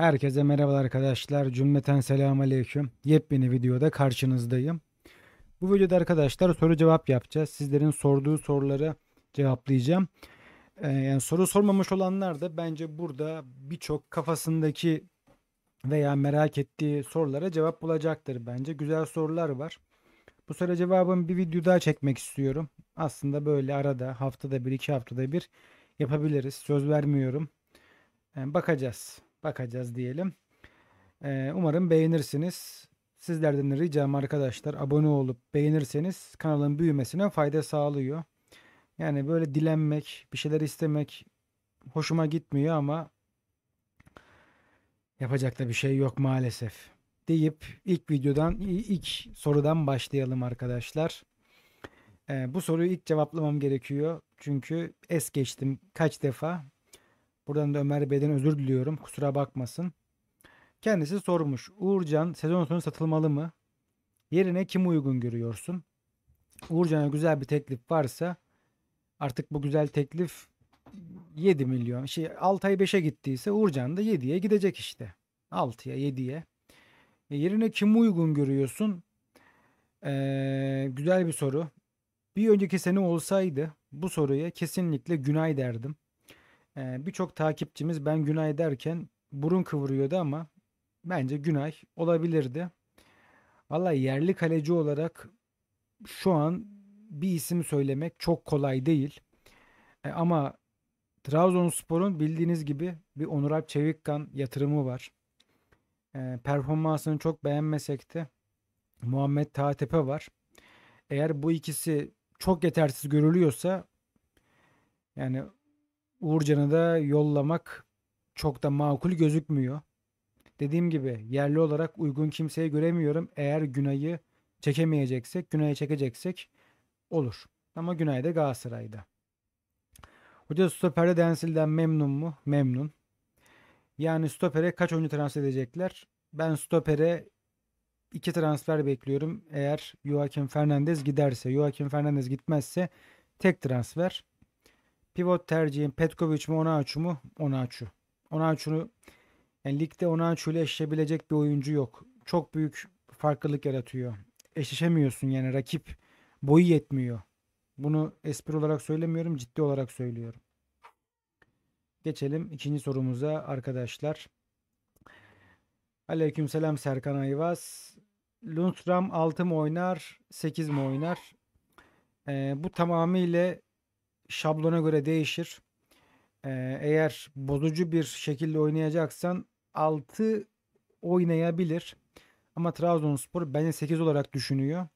Herkese merhaba arkadaşlar. Cümleten selamun aleyküm. Yepyeni videoda karşınızdayım. Bu videoda arkadaşlar soru cevap yapacağız. Sizlerin sorduğu soruları cevaplayacağım. Ee, yani soru sormamış olanlar da bence burada birçok kafasındaki veya merak ettiği sorulara cevap bulacaktır bence. Güzel sorular var. Bu soru cevabını bir video daha çekmek istiyorum. Aslında böyle arada haftada bir iki haftada bir yapabiliriz. Söz vermiyorum. Yani ee, bakacağız bakacağız diyelim. Ee, umarım beğenirsiniz. Sizlerden ricam arkadaşlar abone olup beğenirseniz kanalın büyümesine fayda sağlıyor. Yani böyle dilenmek, bir şeyler istemek hoşuma gitmiyor ama yapacak da bir şey yok maalesef deyip ilk videodan ilk sorudan başlayalım arkadaşlar. Ee, bu soruyu ilk cevaplamam gerekiyor. Çünkü es geçtim kaç defa Buradan da Ömer Bey'den özür diliyorum. Kusura bakmasın. Kendisi sormuş. Uğurcan sezon sonu satılmalı mı? Yerine kim uygun görüyorsun? Uğurcan'a güzel bir teklif varsa artık bu güzel teklif 7 milyon. Şey 6 ay 5'e gittiyse Uğurcan da 7'ye gidecek işte. 6'ya 7'ye. E yerine kim uygun görüyorsun? Ee, güzel bir soru. Bir önceki sene olsaydı bu soruya kesinlikle Günay derdim e, birçok takipçimiz ben Günay derken burun kıvırıyordu ama bence Günay olabilirdi. Valla yerli kaleci olarak şu an bir isim söylemek çok kolay değil. E, ama Trabzonspor'un bildiğiniz gibi bir Onur Alp Çevikkan yatırımı var. E, performansını çok beğenmesek de Muhammed Tatepe var. Eğer bu ikisi çok yetersiz görülüyorsa yani Uğurcan'ı da yollamak çok da makul gözükmüyor. Dediğim gibi yerli olarak uygun kimseyi göremiyorum. Eğer Günay'ı çekemeyeceksek, Günay'ı çekeceksek olur. Ama Günay da Galatasaray'da. Hoca stoperde Densil'den memnun mu? Memnun. Yani stopere kaç oyuncu transfer edecekler? Ben stopere iki transfer bekliyorum. Eğer Joaquin Fernandez giderse, Joaquin Fernandez gitmezse tek transfer. Pivot tercihim Petkovic mi Onaçu mu? Onaçu. Onaçu'nu yani ligde Onaçu ile eşleşebilecek bir oyuncu yok. Çok büyük farklılık yaratıyor. Eşleşemiyorsun yani rakip boyu yetmiyor. Bunu espri olarak söylemiyorum, ciddi olarak söylüyorum. Geçelim ikinci sorumuza arkadaşlar. Aleykümselam Serkan Ayvaz. Lundstram 6 mı oynar, 8 mi oynar? Ee, bu tamamıyla şablona göre değişir. Ee, eğer bozucu bir şekilde oynayacaksan 6 oynayabilir. Ama Trabzonspor bence 8 olarak düşünüyor.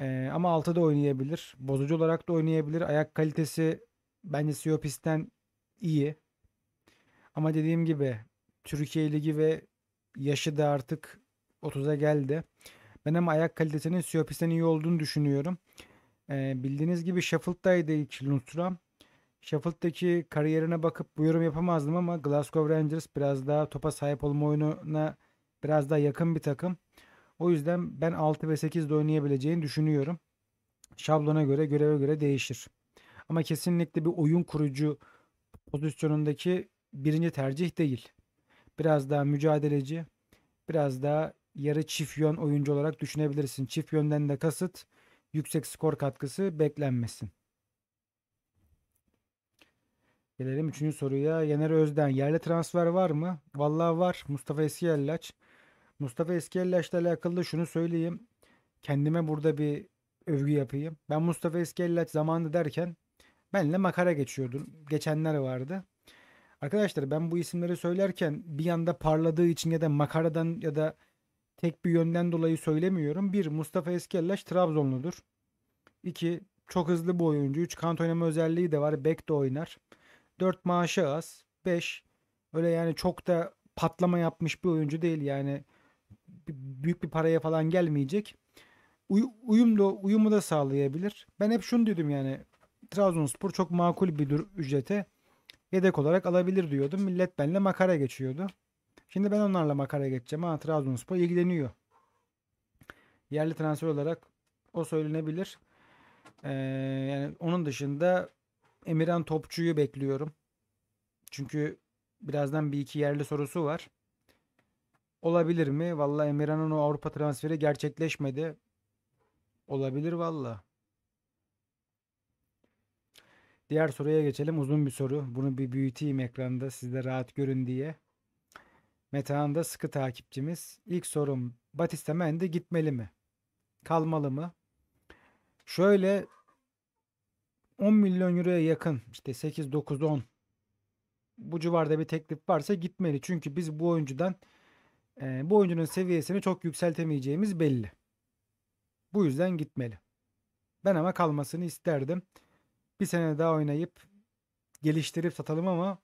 Ee, ama 6 da oynayabilir. Bozucu olarak da oynayabilir. Ayak kalitesi bence Siyopis'ten iyi. Ama dediğim gibi Türkiye Ligi ve yaşı da artık 30'a geldi. Ben ama ayak kalitesinin Siyopis'ten iyi olduğunu düşünüyorum. E, bildiğiniz gibi Sheffield'daydı ilk Lundstrom. Sheffield'daki kariyerine bakıp bu yorum yapamazdım ama Glasgow Rangers biraz daha topa sahip olma oyununa biraz daha yakın bir takım. O yüzden ben 6 ve 8'de oynayabileceğini düşünüyorum. Şablona göre göreve göre değişir. Ama kesinlikle bir oyun kurucu pozisyonundaki birinci tercih değil. Biraz daha mücadeleci, biraz daha yarı çift yön oyuncu olarak düşünebilirsin. Çift yönden de kasıt yüksek skor katkısı beklenmesin. Gelelim üçüncü soruya. Yener Özden yerli transfer var mı? Vallahi var. Mustafa Eskiyellaç. Mustafa Eskiyellaç'la alakalı da şunu söyleyeyim. Kendime burada bir övgü yapayım. Ben Mustafa Eskiyellaç zamanı derken benle makara geçiyordum. Geçenler vardı. Arkadaşlar ben bu isimleri söylerken bir yanda parladığı için ya da makaradan ya da tek bir yönden dolayı söylemiyorum. Bir Mustafa Eskellaş Trabzonludur. İki çok hızlı bir oyuncu. Üç kant oynama özelliği de var. Bek de oynar. Dört maaşı az. Beş öyle yani çok da patlama yapmış bir oyuncu değil. Yani büyük bir paraya falan gelmeyecek. Uy, uyum da, uyumu da sağlayabilir. Ben hep şunu diyordum yani Trabzonspor çok makul bir ücrete yedek olarak alabilir diyordum. Millet benimle makara geçiyordu. Şimdi ben onlarla makara geçeceğim. Ha, Trabzonspor ilgileniyor. Yerli transfer olarak o söylenebilir. Ee, yani onun dışında Emirhan Topçu'yu bekliyorum. Çünkü birazdan bir iki yerli sorusu var. Olabilir mi? Valla Emirhan'ın o Avrupa transferi gerçekleşmedi. Olabilir valla. Diğer soruya geçelim. Uzun bir soru. Bunu bir büyüteyim ekranda. Siz de rahat görün diye. Metehan'da sıkı takipçimiz. İlk sorum Batista Mendi gitmeli mi? Kalmalı mı? Şöyle 10 milyon euroya yakın işte 8 9 10 bu civarda bir teklif varsa gitmeli. Çünkü biz bu oyuncudan e, bu oyuncunun seviyesini çok yükseltemeyeceğimiz belli. Bu yüzden gitmeli. Ben ama kalmasını isterdim. Bir sene daha oynayıp geliştirip satalım ama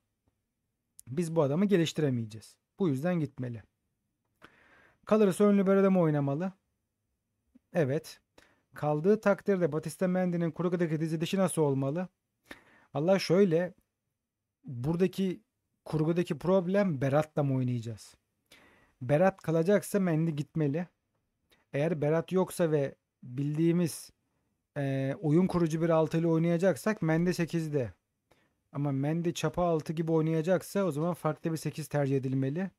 biz bu adamı geliştiremeyeceğiz. Bu yüzden gitmeli. Kalırsa ön libero'da mı oynamalı? Evet. Kaldığı takdirde Batista Mendy'nin Kuruga'daki dizilişi nasıl olmalı? Allah şöyle buradaki kurgudaki problem Berat'la mı oynayacağız? Berat kalacaksa Mendy gitmeli. Eğer Berat yoksa ve bildiğimiz e, oyun kurucu bir altılı oynayacaksak Mendy 8'de. Ama Mendy çapa altı gibi oynayacaksa o zaman farklı bir 8 tercih edilmeli.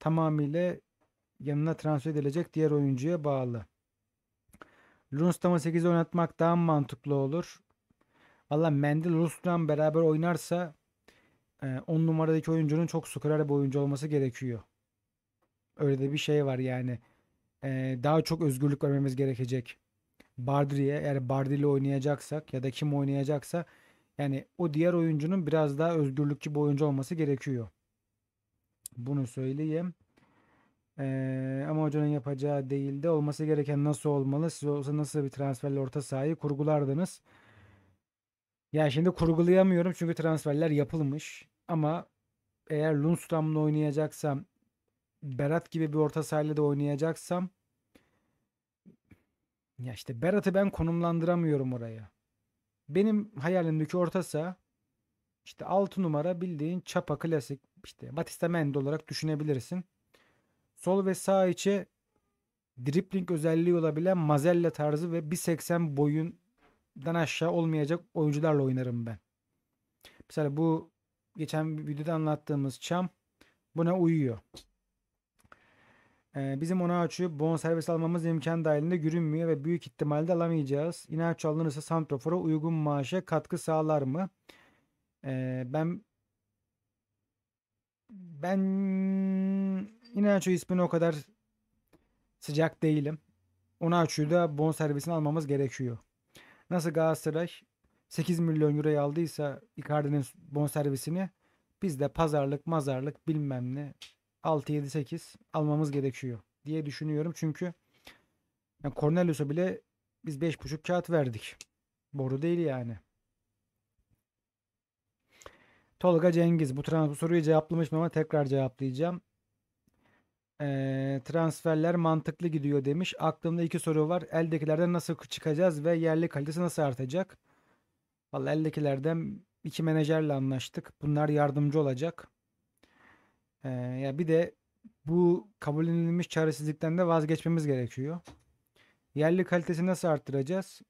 Tamamıyla yanına transfer edilecek diğer oyuncuya bağlı. Lundstrom'u 8 oynatmak daha mantıklı olur. Valla Mendy Lundstrom beraber oynarsa 10 e, numaradaki oyuncunun çok skorer bir oyuncu olması gerekiyor. Öyle de bir şey var yani. E, daha çok özgürlük vermemiz gerekecek. Bardri'ye eğer Bardri'yle oynayacaksak ya da kim oynayacaksa yani o diğer oyuncunun biraz daha özgürlükçü bir oyuncu olması gerekiyor. Bunu söyleyeyim. Ee, ama hocanın yapacağı değil de olması gereken nasıl olmalı? Siz olsa nasıl bir transferle orta sahayı kurgulardınız? Ya şimdi kurgulayamıyorum çünkü transferler yapılmış. Ama eğer Lundström'le oynayacaksam, Berat gibi bir orta sahayla da oynayacaksam ya işte Berat'ı ben konumlandıramıyorum oraya. Benim hayalimdeki orta saha işte 6 numara bildiğin çapa klasik işte Batista Mendy olarak düşünebilirsin. Sol ve sağ içe dripling özelliği olabilen Mazella tarzı ve 1.80 boyundan aşağı olmayacak oyuncularla oynarım ben. Mesela bu geçen videoda anlattığımız çam buna uyuyor. Ee, bizim ona açıp bon servis almamız imkan dahilinde görünmüyor ve büyük ihtimalle alamayacağız. İnaç alınırsa Santrofor'a uygun maaşa katkı sağlar mı? Ee, ben ben İnaço ismini o kadar sıcak değilim. Ona açıyor da bon servisini almamız gerekiyor. Nasıl Galatasaray 8 milyon euroya aldıysa Icardi'nin bon servisini biz de pazarlık mazarlık bilmem ne 6 7 8 almamız gerekiyor diye düşünüyorum. Çünkü yani Cornelius'a bile biz 5.5 kağıt verdik. Boru değil yani. Tolga Cengiz. Bu transfer soruyu cevaplamışım ama tekrar cevaplayacağım. E, transferler mantıklı gidiyor demiş. Aklımda iki soru var. Eldekilerden nasıl çıkacağız ve yerli kalitesi nasıl artacak? Valla eldekilerden iki menajerle anlaştık. Bunlar yardımcı olacak. Ee, ya bir de bu kabul edilmiş çaresizlikten de vazgeçmemiz gerekiyor. Yerli kalitesi nasıl arttıracağız?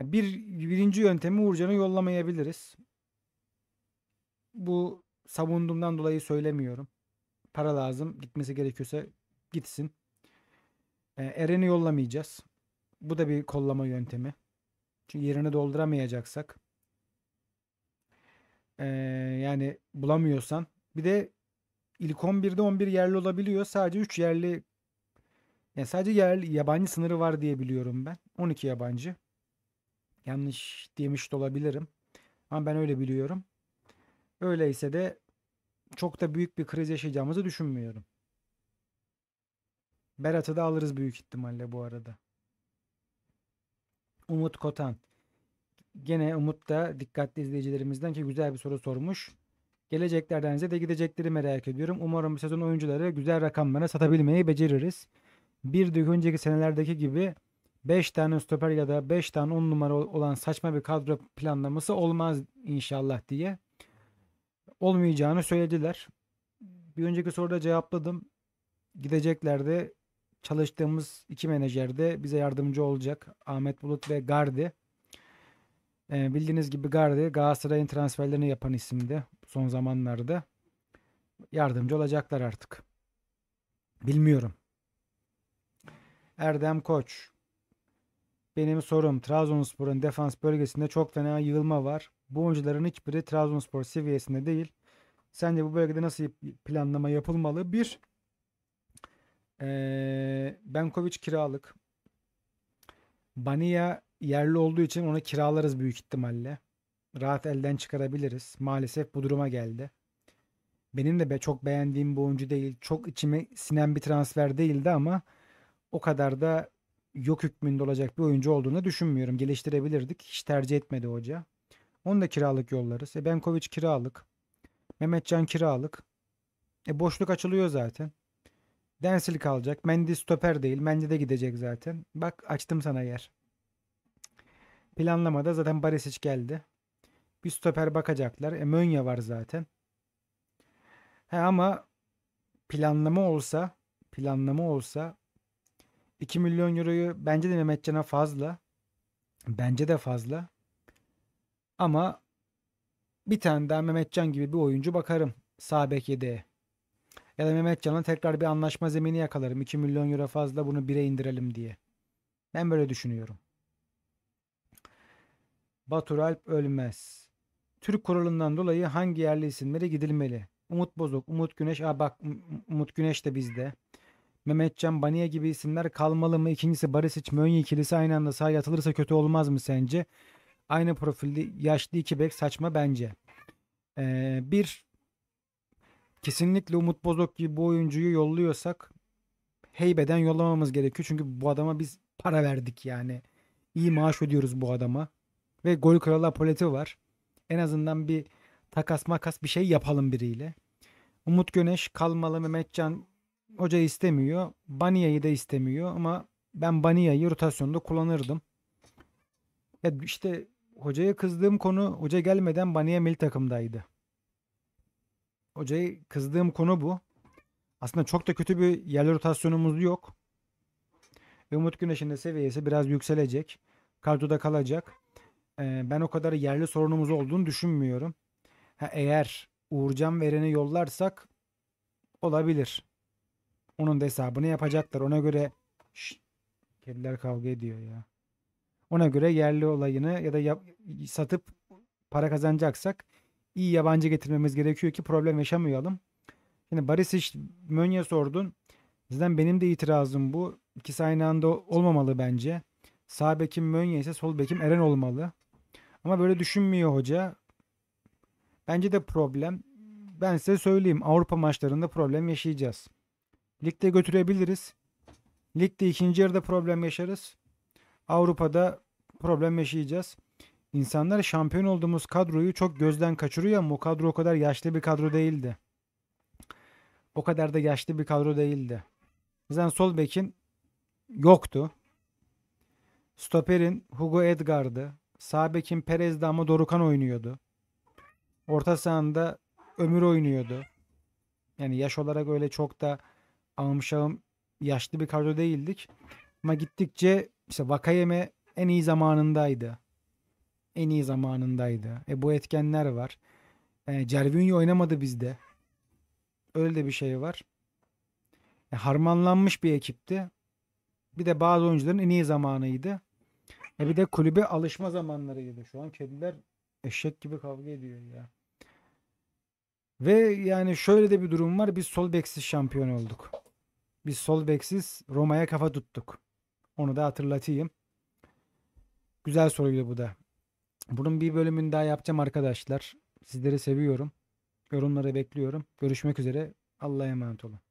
Bir, birinci yöntemi Uğurcan'ı yollamayabiliriz. Bu savunduğumdan dolayı söylemiyorum. Para lazım. Gitmesi gerekiyorsa gitsin. Ee, Eren'i yollamayacağız. Bu da bir kollama yöntemi. Çünkü yerini dolduramayacaksak. Ee, yani bulamıyorsan bir de ilk 11'de 11 yerli olabiliyor. Sadece 3 yerli yani sadece yerli yabancı sınırı var diye biliyorum ben. 12 yabancı. Yanlış demiş de olabilirim. Ama ben öyle biliyorum. Öyleyse de çok da büyük bir kriz yaşayacağımızı düşünmüyorum. Berat'ı da alırız büyük ihtimalle bu arada. Umut Kotan. Gene Umut da dikkatli izleyicilerimizden ki güzel bir soru sormuş. Geleceklerdenize de gidecekleri merak ediyorum. Umarım bu sezon oyuncuları güzel rakamlara satabilmeyi beceririz. Bir de önceki senelerdeki gibi 5 tane stoper ya da 5 tane 10 numara olan saçma bir kadro planlaması olmaz inşallah diye olmayacağını söylediler. Bir önceki soruda cevapladım. Gideceklerde çalıştığımız iki menajer de bize yardımcı olacak. Ahmet Bulut ve Gardi. E, bildiğiniz gibi Gardi Galatasaray'ın transferlerini yapan isimdi son zamanlarda. Yardımcı olacaklar artık. Bilmiyorum. Erdem Koç. Benim sorum Trabzonspor'un defans bölgesinde çok fena yığılma var. Bu oyuncuların hiçbiri Trabzonspor seviyesinde değil. Sence bu bölgede nasıl planlama yapılmalı? Bir, ee, Benkovic kiralık. Bania yerli olduğu için onu kiralarız büyük ihtimalle. Rahat elden çıkarabiliriz. Maalesef bu duruma geldi. Benim de çok beğendiğim bir oyuncu değil. Çok içime sinen bir transfer değildi ama o kadar da yok hükmünde olacak bir oyuncu olduğunu düşünmüyorum. Geliştirebilirdik. Hiç tercih etmedi hoca. Onu da kiralık yollarız. E Benkovic kiralık. Mehmetcan kiralık. E boşluk açılıyor zaten. Densil kalacak. Mendy stoper değil. Mendy de gidecek zaten. Bak açtım sana yer. Planlamada zaten Barisic geldi. Bir stoper bakacaklar. E, Mönya var zaten. He ama planlama olsa planlama olsa 2 milyon euroyu bence de Mehmetcan'a fazla. Bence de fazla. Ama bir tane daha Mehmetcan gibi bir oyuncu bakarım Sabek bek yedeğe. Ya da Mehmetcan'la tekrar bir anlaşma zemini yakalarım. 2 milyon euro fazla bunu 1'e indirelim diye. Ben böyle düşünüyorum. Batur Alp Ölmez. Türk kuralından dolayı hangi yerli isimlere gidilmeli? Umut Bozok, Umut Güneş. Aa bak um, um, Umut Güneş de bizde. Mehmetcan Baniye gibi isimler kalmalı mı? İkincisi Barisic Mönye ikilisi aynı anda sahaya atılırsa kötü olmaz mı sence? Aynı profilde yaşlı iki bek saçma bence. Ee, bir kesinlikle Umut Bozok gibi bu oyuncuyu yolluyorsak heybeden yollamamız gerekiyor. Çünkü bu adama biz para verdik yani. İyi maaş ödüyoruz bu adama. Ve gol kralı Apolet'i var. En azından bir takas makas bir şey yapalım biriyle. Umut Güneş kalmalı Mehmetcan Hoca istemiyor. Baniya'yı da istemiyor ama ben Baniya'yı rotasyonda kullanırdım. Ya işte hocaya kızdığım konu hoca gelmeden Baniya milli takımdaydı. Hocayı kızdığım konu bu. Aslında çok da kötü bir yerli rotasyonumuz yok. Umut Güneş'in de seviyesi biraz yükselecek. kartoda kalacak ben o kadar yerli sorunumuz olduğunu düşünmüyorum. Ha, eğer Uğurcan vereni yollarsak olabilir. Onun da hesabını yapacaklar. Ona göre şşt, kediler kavga ediyor ya. Ona göre yerli olayını ya da yap, satıp para kazanacaksak iyi yabancı getirmemiz gerekiyor ki problem yaşamayalım. Şimdi Barisic Mönye sordun. Zaten benim de itirazım bu. İkisi aynı anda olmamalı bence. Sağ bekim Mönye ise sol bekim Eren olmalı. Ama böyle düşünmüyor hoca. Bence de problem. Ben size söyleyeyim Avrupa maçlarında problem yaşayacağız. Ligde götürebiliriz. Ligde ikinci yarıda problem yaşarız. Avrupa'da problem yaşayacağız. İnsanlar şampiyon olduğumuz kadroyu çok gözden kaçırıyor ama o kadro o kadar yaşlı bir kadro değildi. O kadar da yaşlı bir kadro değildi. Zaten sol bekin yoktu. Stoper'in Hugo Edgar'dı. Sağbekin Perez'de ama Dorukan oynuyordu. Orta sahanda Ömür oynuyordu. Yani yaş olarak öyle çok da almışalım yaşlı bir kadro değildik. Ama gittikçe işte Vakayeme en iyi zamanındaydı. En iyi zamanındaydı. E bu etkenler var. E, Cervinho oynamadı bizde. Öyle de bir şey var. E, harmanlanmış bir ekipti. Bir de bazı oyuncuların en iyi zamanıydı. E bir de kulübe alışma zamanlarıydı. Şu an kediler eşek gibi kavga ediyor ya. Ve yani şöyle de bir durum var. Biz sol beksiz şampiyon olduk. Biz sol beksiz Roma'ya kafa tuttuk. Onu da hatırlatayım. Güzel soruydu bu da. Bunun bir bölümünü daha yapacağım arkadaşlar. Sizleri seviyorum. Yorumları bekliyorum. Görüşmek üzere. Allah'a emanet olun.